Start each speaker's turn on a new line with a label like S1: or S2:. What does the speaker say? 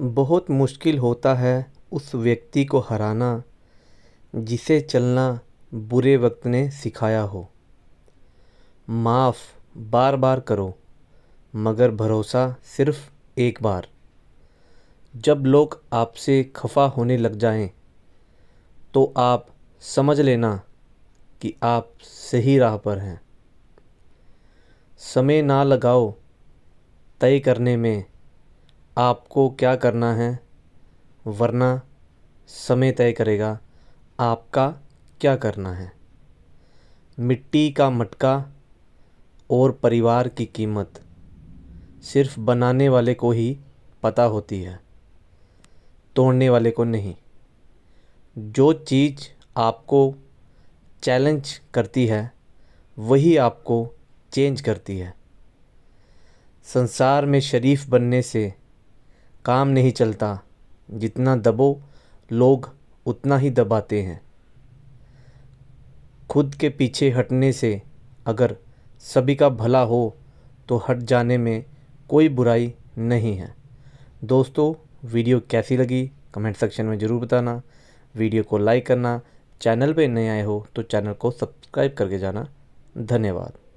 S1: बहुत मुश्किल होता है उस व्यक्ति को हराना जिसे चलना बुरे वक्त ने सिखाया हो माफ़ बार बार करो मगर भरोसा सिर्फ एक बार जब लोग आपसे खफा होने लग जाएं, तो आप समझ लेना कि आप सही राह पर हैं समय ना लगाओ तय करने में आपको क्या करना है वरना समय तय करेगा आपका क्या करना है मिट्टी का मटका और परिवार की कीमत सिर्फ बनाने वाले को ही पता होती है तोड़ने वाले को नहीं जो चीज़ आपको चैलेंज करती है वही आपको चेंज करती है संसार में शरीफ बनने से काम नहीं चलता जितना दबो लोग उतना ही दबाते हैं खुद के पीछे हटने से अगर सभी का भला हो तो हट जाने में कोई बुराई नहीं है दोस्तों वीडियो कैसी लगी कमेंट सेक्शन में ज़रूर बताना वीडियो को लाइक करना चैनल पे नए आए हो तो चैनल को सब्सक्राइब करके जाना धन्यवाद